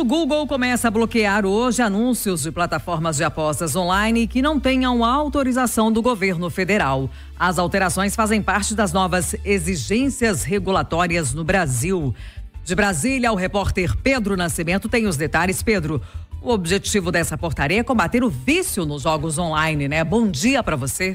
O Google começa a bloquear hoje anúncios de plataformas de apostas online que não tenham autorização do governo federal. As alterações fazem parte das novas exigências regulatórias no Brasil. De Brasília, o repórter Pedro Nascimento tem os detalhes. Pedro, o objetivo dessa portaria é combater o vício nos jogos online, né? Bom dia para você.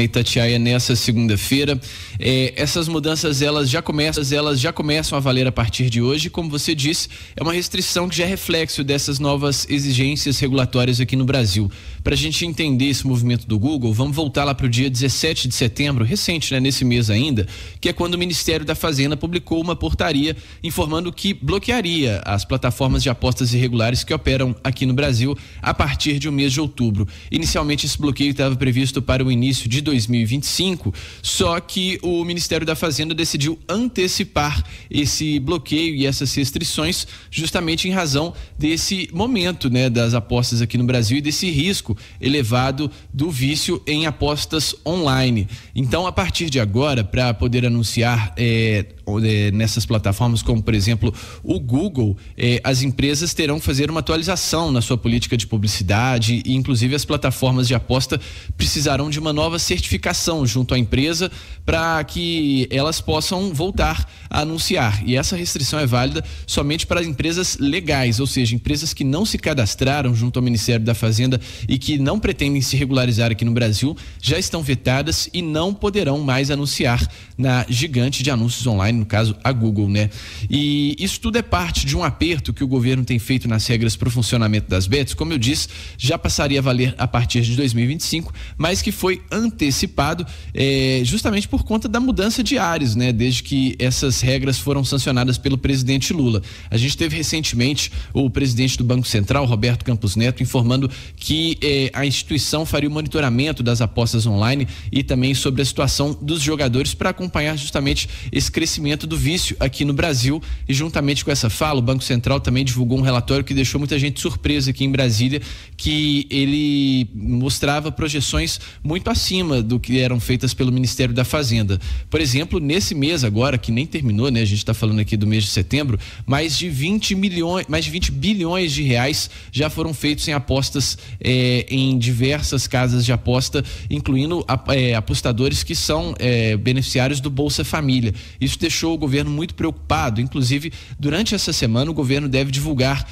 na Itatiaia nessa segunda-feira. É, essas mudanças elas já começam, elas já começam a valer a partir de hoje. Como você disse, é uma restrição que já é reflexo dessas novas exigências regulatórias aqui no Brasil. Para a gente entender esse movimento do Google, vamos voltar lá para o dia 17 de setembro, recente, né, nesse mês ainda, que é quando o Ministério da Fazenda publicou uma portaria informando que bloquearia as plataformas de apostas irregulares que operam aqui no Brasil a partir de um mês de outubro. Inicialmente, esse bloqueio estava previsto para o início de 2025. Só que o Ministério da Fazenda decidiu antecipar esse bloqueio e essas restrições, justamente em razão desse momento né, das apostas aqui no Brasil e desse risco elevado do vício em apostas online. Então, a partir de agora, para poder anunciar é, é, nessas plataformas, como por exemplo o Google, é, as empresas terão que fazer uma atualização na sua política de publicidade e, inclusive, as plataformas de aposta precisarão de uma nova certificação certificação junto à empresa para que elas possam voltar a anunciar. E essa restrição é válida somente para empresas legais, ou seja, empresas que não se cadastraram junto ao Ministério da Fazenda e que não pretendem se regularizar aqui no Brasil, já estão vetadas e não poderão mais anunciar na gigante de anúncios online, no caso a Google, né? E isso tudo é parte de um aperto que o governo tem feito nas regras para o funcionamento das bets, como eu disse, já passaria a valer a partir de 2025, mas que foi ampliado antecipado, é, justamente por conta da mudança de ares, né? Desde que essas regras foram sancionadas pelo presidente Lula. A gente teve recentemente o presidente do Banco Central, Roberto Campos Neto, informando que é, a instituição faria o monitoramento das apostas online e também sobre a situação dos jogadores para acompanhar justamente esse crescimento do vício aqui no Brasil. E juntamente com essa fala, o Banco Central também divulgou um relatório que deixou muita gente surpresa aqui em Brasília, que ele mostrava projeções muito acima acima do que eram feitas pelo Ministério da Fazenda. Por exemplo, nesse mês agora, que nem terminou, né? A gente está falando aqui do mês de setembro, mais de 20 milhões, mais de 20 bilhões de reais já foram feitos em apostas eh, em diversas casas de aposta, incluindo eh, apostadores que são eh, beneficiários do Bolsa Família. Isso deixou o governo muito preocupado. Inclusive, durante essa semana, o governo deve divulgar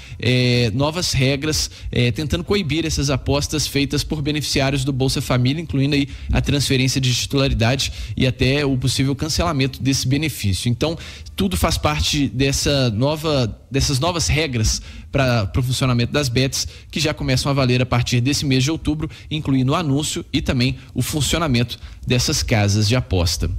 novas regras tentando coibir essas apostas feitas por beneficiários do Bolsa Família, incluindo aí a transferência de titularidade e até o possível cancelamento desse benefício. Então, tudo faz parte dessa nova, dessas novas regras para o funcionamento das bets, que já começam a valer a partir desse mês de outubro, incluindo o anúncio e também o funcionamento dessas casas de aposta.